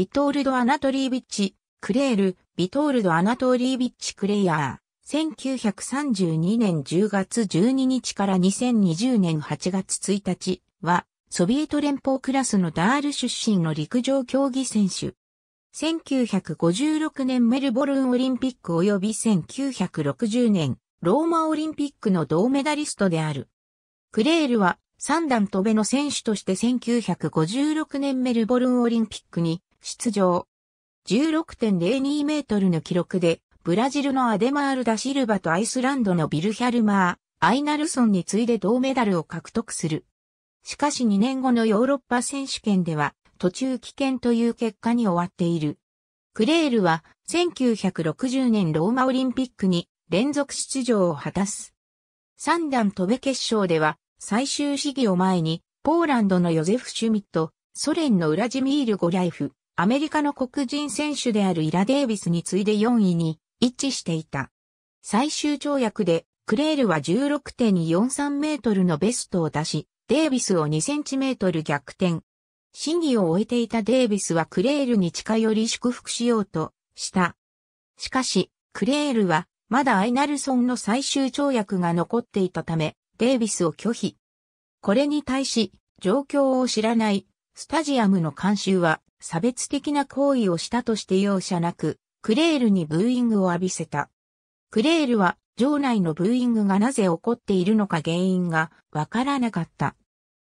ビトールド・アナトリービッチ、クレール、ビトールド・アナトリービッチ・クレイヤー。1932年10月12日から2020年8月1日は、ソビエト連邦クラスのダール出身の陸上競技選手。1956年メルボルンオリンピック及び1960年ローマオリンピックの銅メダリストである。クレールは三段飛べの選手として1956年メルボルンオリンピックに出場。16.02メートルの記録で、ブラジルのアデマール・ダ・シルバとアイスランドのビルヒャルマー、アイナルソンに次いで銅メダルを獲得する。しかし2年後のヨーロッパ選手権では、途中棄権という結果に終わっている。クレールは1960年ローマオリンピックに連続出場を果たす。三段飛べ決勝では最終試技を前にポーランドのヨゼフ・シュミット、ソ連のウラジミール・ゴライフ、アメリカの黒人選手であるイラ・デービスに次いで4位に一致していた。最終跳躍でクレールは16.43メートルのベストを出し、デービスを2センチメートル逆転。審議を終えていたデービスはクレールに近寄り祝福しようとした。しかし、クレールはまだアイナルソンの最終跳躍が残っていたため、デービスを拒否。これに対し、状況を知らない、スタジアムの監修は、差別的な行為をしたとして容赦なく、クレールにブーイングを浴びせた。クレールは、場内のブーイングがなぜ起こっているのか原因がわからなかった。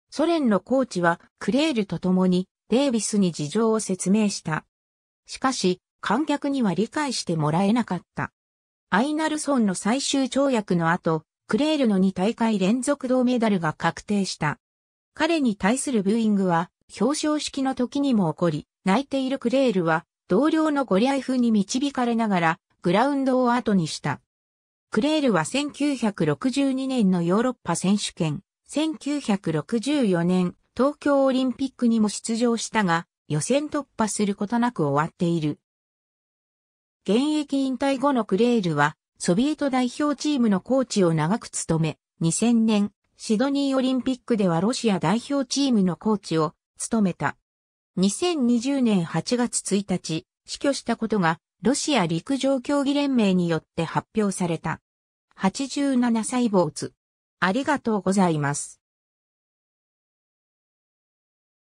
ソ連のコーチは、クレールと共に、デイビスに事情を説明した。しかし、観客には理解してもらえなかった。アイナルソンの最終跳躍の後、クレールの2大会連続銅メダルが確定した。彼に対するブーイングは表彰式の時にも起こり、泣いているクレールは同僚のゴリアイフに導かれながらグラウンドを後にした。クレールは1962年のヨーロッパ選手権、1964年東京オリンピックにも出場したが、予選突破することなく終わっている。現役引退後のクレールは、ソビエト代表チームのコーチを長く務め、2000年、シドニーオリンピックではロシア代表チームのコーチを務めた。2020年8月1日、死去したことが、ロシア陸上競技連盟によって発表された。87歳坊主。ありがとうございます。